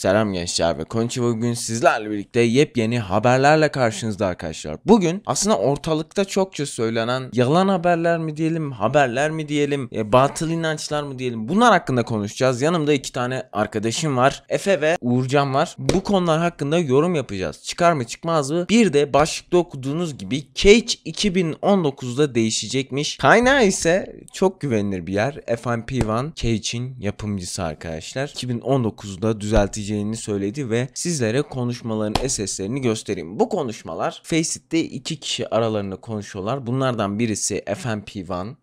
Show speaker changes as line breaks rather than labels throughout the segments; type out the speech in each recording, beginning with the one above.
Selam gençler ve Konçi bugün sizlerle birlikte yepyeni haberlerle karşınızda arkadaşlar. Bugün aslında ortalıkta çokça söylenen yalan haberler mi diyelim, haberler mi diyelim, e, batıl inançlar mı diyelim bunlar hakkında konuşacağız. Yanımda iki tane arkadaşım var. Efe ve Uğurcan var. Bu konular hakkında yorum yapacağız. Çıkar mı çıkmaz mı? Bir de başlıkta okuduğunuz gibi Cage 2019'da değişecekmiş. Kaynağı ise çok güvenilir bir yer. FMP1 Cage'in yapımcısı arkadaşlar. 2019'da düzeltici olabileceğini söyledi ve sizlere konuşmaların SS'lerini göstereyim. Bu konuşmalar Facet'te iki kişi aralarında konuşuyorlar. Bunlardan birisi FMP1,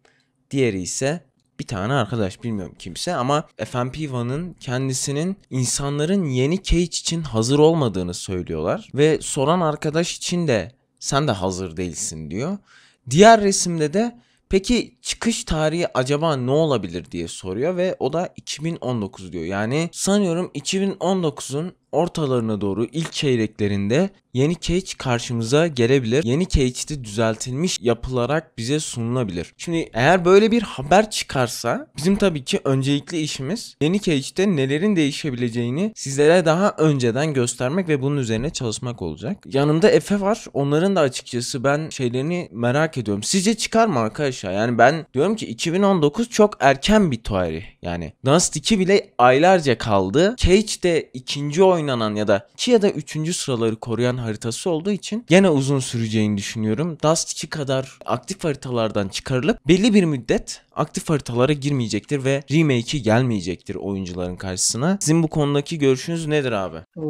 diğeri ise bir tane arkadaş bilmiyorum kimse ama FMP1'ın kendisinin insanların yeni Cage için hazır olmadığını söylüyorlar ve soran arkadaş için de sen de hazır değilsin diyor. Diğer resimde de Peki çıkış tarihi acaba ne olabilir diye soruyor ve o da 2019 diyor. Yani sanıyorum 2019'un ortalarına doğru ilk çeyreklerinde yeni Cage karşımıza gelebilir. Yeni Cage'de düzeltilmiş yapılarak bize sunulabilir. Şimdi eğer böyle bir haber çıkarsa bizim tabii ki öncelikli işimiz yeni Cage'de nelerin değişebileceğini sizlere daha önceden göstermek ve bunun üzerine çalışmak olacak. Yanımda Efe var. Onların da açıkçası ben şeylerini merak ediyorum. Sizce çıkar mı arkadaşlar? Yani ben diyorum ki 2019 çok erken bir tarih. Yani Dust 2 bile aylarca kaldı. Cage de ikinci oyun oynanan ya da 2 ya da 3. sıraları koruyan haritası olduğu için gene uzun süreceğini düşünüyorum. Dust 2 kadar aktif haritalardan çıkarılıp belli bir müddet aktif haritalara girmeyecektir ve remake'i gelmeyecektir oyuncuların karşısına. Sizin bu konudaki görüşünüz nedir abi? Ee,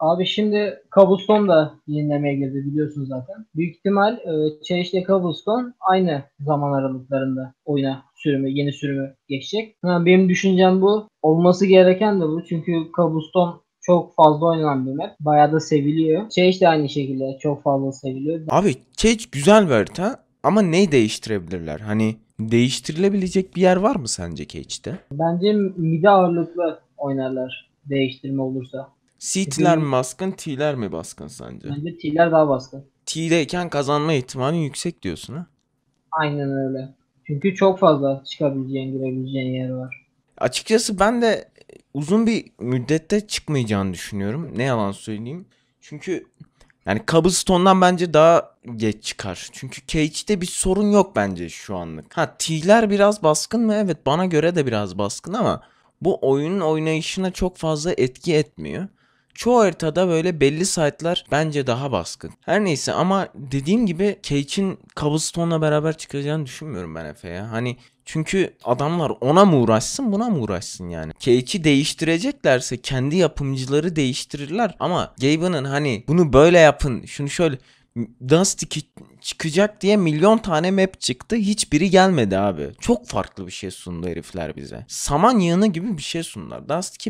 abi şimdi Cobblestone da yenilemeye girdi biliyorsun zaten. Büyük ihtimal e, Chase ile Cobblestone aynı zaman aralıklarında oyuna sürümü, yeni sürümü geçecek. benim düşüncem bu. Olması gereken de bu. Çünkü Cobblestone çok fazla oynanan bir map. Bayağı da seviliyor. Cage de aynı şekilde çok fazla seviliyor. Abi Cage güzel bir harita ama ne değiştirebilirler? Hani değiştirilebilecek bir yer var mı sence Cage'de? Bence mide ağırlıklı oynarlar değiştirme olursa. C'ler mi baskın, T'ler mi baskın sence? Bence T'ler daha baskın. T'deyken kazanma ihtimali yüksek diyorsun ha? Aynen öyle. Çünkü çok fazla çıkabileceğin, girebileceğin yer var. Açıkçası ben de uzun bir müddette çıkmayacağını düşünüyorum. Ne yalan söyleyeyim. Çünkü yani Cobblestone'dan bence daha geç çıkar. Çünkü Cage'de bir sorun yok bence şu anlık. Ha T'ler biraz baskın mı? Evet bana göre de biraz baskın ama bu oyunun oynayışına çok fazla etki etmiyor. Çoğu haritada böyle belli saatler bence daha baskın. Her neyse ama dediğim gibi Cage'in Cobblestone'la beraber çıkacağını düşünmüyorum ben Efe'ye. Hani çünkü adamlar ona mı uğraşsın buna mı uğraşsın yani. Cage'i değiştireceklerse kendi yapımcıları değiştirirler ama Gaben'ın hani bunu böyle yapın şunu şöyle Dust çıkacak diye milyon tane map çıktı. Hiçbiri gelmedi abi. Çok farklı bir şey sundu herifler bize. Saman yığını gibi bir şey sundular. Dust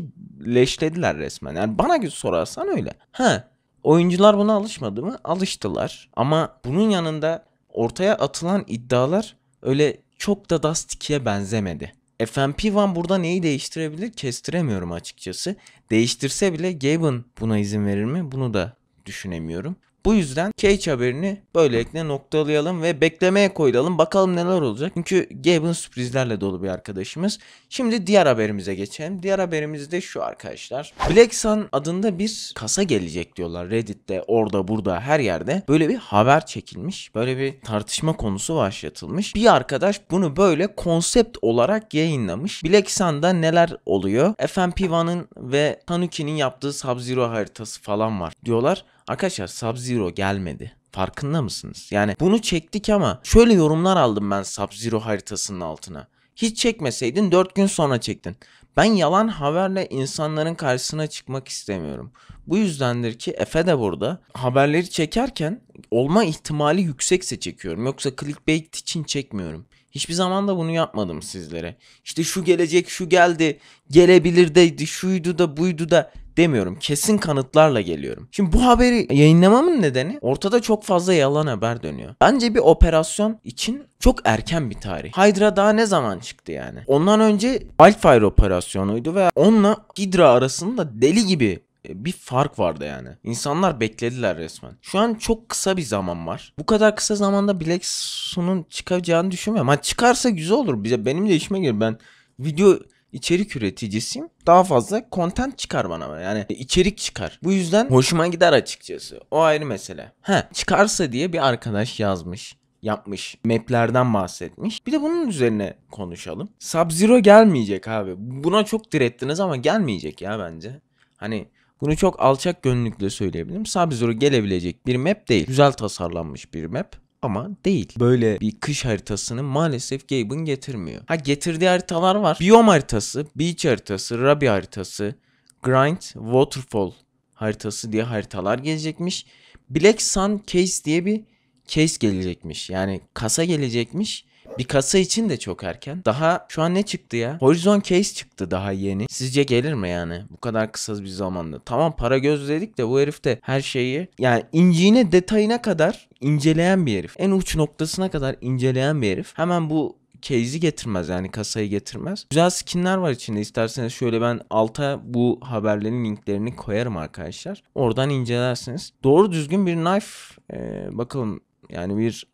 leşlediler resmen. Yani bana sorarsan öyle. Ha oyuncular buna alışmadı mı? Alıştılar. Ama bunun yanında ortaya atılan iddialar öyle çok da Dust 2'ye benzemedi. FMP1 burada neyi değiştirebilir kestiremiyorum açıkçası. Değiştirse bile Gaben buna izin verir mi bunu da düşünemiyorum. Bu yüzden Cage haberini böylelikle noktalayalım ve beklemeye koyalım. Bakalım neler olacak. Çünkü Gabe'ın sürprizlerle dolu bir arkadaşımız. Şimdi diğer haberimize geçelim. Diğer haberimiz de şu arkadaşlar. Black Sun adında bir kasa gelecek diyorlar Reddit'te, orada, burada, her yerde. Böyle bir haber çekilmiş. Böyle bir tartışma konusu başlatılmış. Bir arkadaş bunu böyle konsept olarak yayınlamış. Black Sun'da neler oluyor? FMP1'ın ve Tanuki'nin yaptığı Sub-Zero haritası falan var diyorlar. Arkadaşlar Sub-Zero gelmedi. Farkında mısınız? Yani bunu çektik ama şöyle yorumlar aldım ben Sub-Zero haritasının altına. Hiç çekmeseydin 4 gün sonra çektin. Ben yalan haberle insanların karşısına çıkmak istemiyorum. Bu yüzdendir ki Efe de burada. Haberleri çekerken olma ihtimali yüksekse çekiyorum. Yoksa clickbait için çekmiyorum. Hiçbir zaman da bunu yapmadım sizlere. İşte şu gelecek, şu geldi, gelebilir de, şuydu da, buydu da demiyorum. Kesin kanıtlarla geliyorum. Şimdi bu haberi yayınlamamın nedeni ortada çok fazla yalan haber dönüyor. Bence bir operasyon için çok erken bir tarih. Hydra daha ne zaman çıktı yani? Ondan önce Wildfire operasyonuydu ve onunla Hydra arasında deli gibi e, bir fark vardı yani. İnsanlar beklediler resmen. Şu an çok kısa bir zaman var. Bu kadar kısa zamanda Black Sun'un çıkacağını düşünmüyorum. Ha çıkarsa güzel olur bize. Benim de işime gir. Ben video içerik üreticisiyim. Daha fazla content çıkar bana. Yani içerik çıkar. Bu yüzden hoşuma gider açıkçası. O ayrı mesele. Ha çıkarsa diye bir arkadaş yazmış yapmış. Map'lerden bahsetmiş. Bir de bunun üzerine konuşalım. Sub-Zero gelmeyecek abi. Buna çok direttiniz ama gelmeyecek ya bence. Hani bunu çok alçak gönüllükle söyleyebilirim. Sub-Zero gelebilecek bir map değil. Güzel tasarlanmış bir map ama değil. Böyle bir kış haritasını maalesef Gabe'ın getirmiyor. Ha getirdiği haritalar var. Biyom haritası, beach haritası, Rabi haritası, grind, waterfall haritası diye haritalar gelecekmiş. Black Sun Case diye bir case gelecekmiş. Yani kasa gelecekmiş. Bir kasa için de çok erken. Daha şu an ne çıktı ya? Horizon Case çıktı daha yeni. Sizce gelir mi yani? Bu kadar kısa bir zamanda. Tamam para dedik de bu herif de her şeyi yani inciğine detayına kadar inceleyen bir herif. En uç noktasına kadar inceleyen bir herif. Hemen bu case'i getirmez yani kasayı getirmez. Güzel skinler var içinde isterseniz şöyle ben alta bu haberlerin linklerini koyarım arkadaşlar. Oradan incelersiniz. Doğru düzgün bir knife ee, bakalım yani bir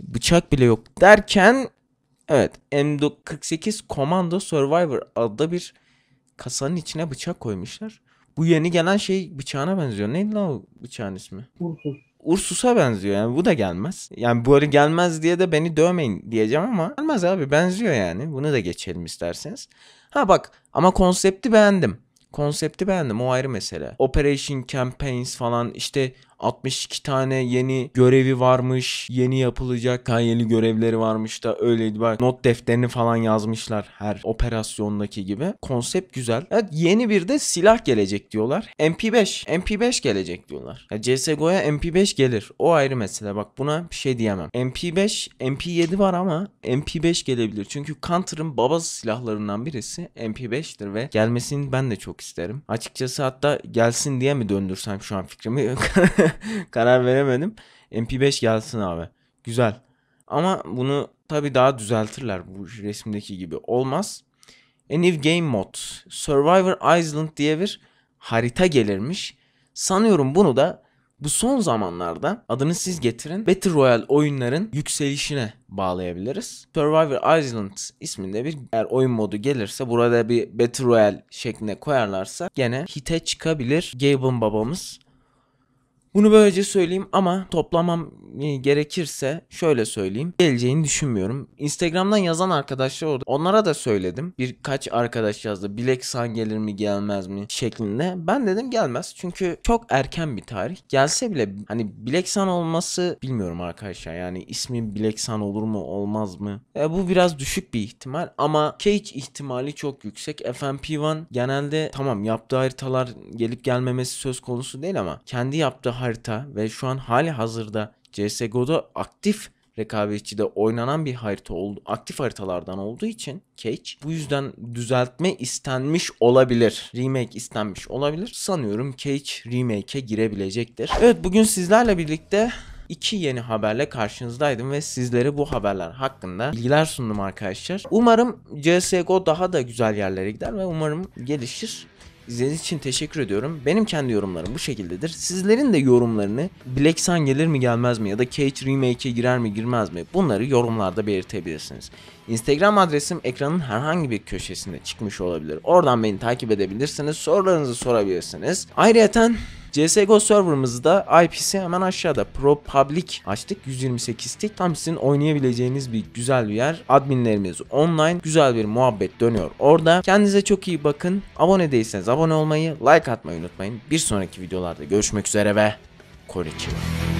Bıçak bile yok derken evet M48 Commando Survivor adlı bir kasanın içine bıçak koymuşlar. Bu yeni gelen şey bıçağına benziyor. Neydi lan o bıçağın ismi? Ursus. Ursus'a benziyor yani bu da gelmez. Yani böyle gelmez diye de beni dövmeyin diyeceğim ama gelmez abi benziyor yani. Bunu da geçelim isterseniz. Ha bak ama konsepti beğendim. Konsepti beğendim o ayrı mesele. Operation Campaigns falan işte 62 tane yeni görevi varmış. Yeni yapılacak yeni görevleri varmış da öyleydi. Bak not defterini falan yazmışlar her operasyondaki gibi. Konsept güzel. Evet, yeni bir de silah gelecek diyorlar. MP5. MP5 gelecek diyorlar. Ya CSGO'ya MP5 gelir. O ayrı mesele. Bak buna bir şey diyemem. MP5, MP7 var ama MP5 gelebilir. Çünkü Counter'ın babası silahlarından birisi MP5'tir ve gelmesini ben de çok isterim. Açıkçası hatta gelsin diye mi döndürsem şu an fikrimi Karar veremedim. MP5 gelsin abi. Güzel. Ama bunu tabi daha düzeltirler bu resimdeki gibi. Olmaz. A new game mod. Survivor Island diye bir harita gelirmiş. Sanıyorum bunu da bu son zamanlarda adını siz getirin Battle Royale oyunların yükselişine bağlayabiliriz. Survivor Island isminde bir eğer oyun modu gelirse burada bir Battle Royale şeklinde koyarlarsa gene hite çıkabilir. Gaben babamız bunu böylece söyleyeyim ama toplamam e, gerekirse şöyle söyleyeyim. Geleceğini düşünmüyorum. Instagram'dan yazan arkadaşlar orada. Onlara da söyledim. Birkaç arkadaş yazdı. Bilek San gelir mi gelmez mi şeklinde. Ben dedim gelmez. Çünkü çok erken bir tarih. Gelse bile hani Bilek San olması bilmiyorum arkadaşlar. Yani ismi Bilek San olur mu olmaz mı? E, bu biraz düşük bir ihtimal ama Cage ihtimali çok yüksek. FMP1 genelde tamam yaptığı haritalar gelip gelmemesi söz konusu değil ama kendi yaptığı harita ve şu an hali hazırda CSGO'da aktif rekabetçide oynanan bir harita oldu. Aktif haritalardan olduğu için Cage bu yüzden düzeltme istenmiş olabilir. Remake istenmiş olabilir. Sanıyorum Cage remake'e girebilecektir. Evet bugün sizlerle birlikte iki yeni haberle karşınızdaydım ve sizlere bu haberler hakkında bilgiler sundum arkadaşlar. Umarım CSGO daha da güzel yerlere gider ve umarım gelişir. İzlediğiniz için teşekkür ediyorum. Benim kendi yorumlarım bu şekildedir. Sizlerin de yorumlarını Black Sun gelir mi gelmez mi ya da Cage Remake'e girer mi girmez mi bunları yorumlarda belirtebilirsiniz. Instagram adresim ekranın herhangi bir köşesinde çıkmış olabilir. Oradan beni takip edebilirsiniz. Sorularınızı sorabilirsiniz. Ayrıca CSGO serverımızda IP'si hemen aşağıda Pro public açtık 128 tick. Tam sizin oynayabileceğiniz bir güzel bir yer. Adminlerimiz online. Güzel bir muhabbet dönüyor orada. Kendinize çok iyi bakın. Abone değilseniz abone olmayı, like atmayı unutmayın. Bir sonraki videolarda görüşmek üzere ve Koriçiva.